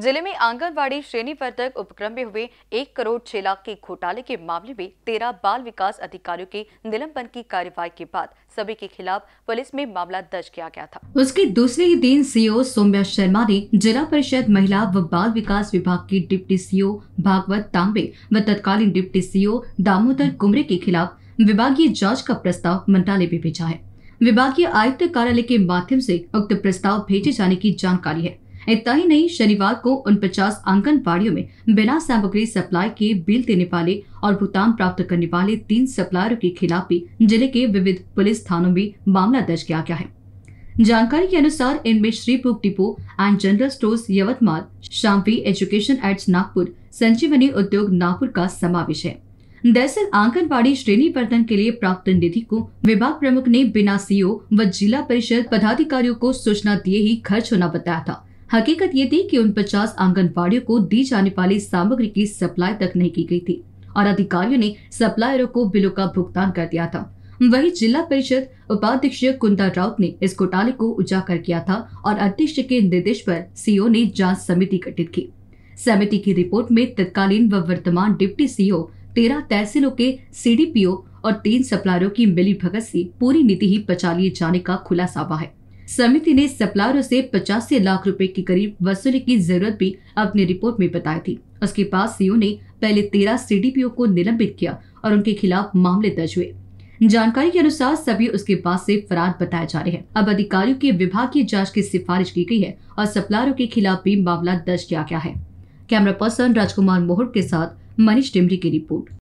जिले में आंगनबाड़ी श्रेणी पर तक उपक्रम में हुए एक करोड़ छह लाख के घोटाले के मामले में तेरह बाल विकास अधिकारियों के निलंबन की कार्यवाही के बाद सभी के खिलाफ पुलिस में मामला दर्ज किया गया था उसके दूसरे ही दिन सीओ सौम्या शर्मा ने जिला परिषद महिला व बाल विकास विभाग के डिप्टी सीओ भागवत तांबे व तत्कालीन डिप्टी सीओ दामोदर कुमरे के खिलाफ विभागीय जाँच का प्रस्ताव मंत्रालय में भेजा है विभागीय आयुक्त कार्यालय के माध्यम ऐसी उक्त प्रस्ताव भेजे जाने की जानकारी है इतना ही नहीं शनिवार को उन पचास आंगनबाड़ियों में बिना सामग्री सप्लाई के बिल देने वाले और भुगतान प्राप्त करने वाले तीन सप्लायरों के खिलाफ भी जिले के विविध पुलिस थानों में मामला दर्ज किया गया है जानकारी के अनुसार इनमें Shri book depot and general stores Yavatmal शाम्पी एजुकेशन एड्स नागपुर संजीवनी उद्योग नागपुर का समावेश है दरअसल आंगनबाड़ी श्रेणी वर्धन के लिए प्राप्त निधि को विभाग प्रमुख ने बिना सीओ व जिला परिषद पदाधिकारियों को सूचना दिए ही खर्च होना बताया था हकीकत ये थी कि उन पचास आंगनबाड़ियों को दी जाने वाली सामग्री की सप्लाई तक नहीं की गई थी और अधिकारियों ने सप्लायरों को बिलों का भुगतान कर दिया था वही जिला परिषद उपाध्यक्ष कुंदा राउत ने इस घोटाले को उजागर किया था और अध्यक्ष के निर्देश पर सीओ ने जांच समिति गठित की समिति की रिपोर्ट में तत्कालीन व वर्तमान डिप्टी सीओ तेरह तहसीलों के सीडीपीओ और तीन सप्लायरों की मिली भगत से पूरी नीति ही बचा लिए जाने का खुलासा हुआ है समिति ने सप्लायरों से पचासी लाख रुपए के करीब वसूली की जरूरत भी अपनी रिपोर्ट में बताई थी उसके बाद सीओ ने पहले तेरह सी को निलंबित किया और उनके खिलाफ मामले दर्ज हुए जानकारी के अनुसार सभी उसके पास से फरार बताए जा रहे हैं अब अधिकारियों के विभागीय जांच की सिफारिश की गई है और सप्लायरों के खिलाफ भी मामला दर्ज किया गया है कैमरा पर्सन राजकुमार मोहर के साथ मनीष डिमरी की रिपोर्ट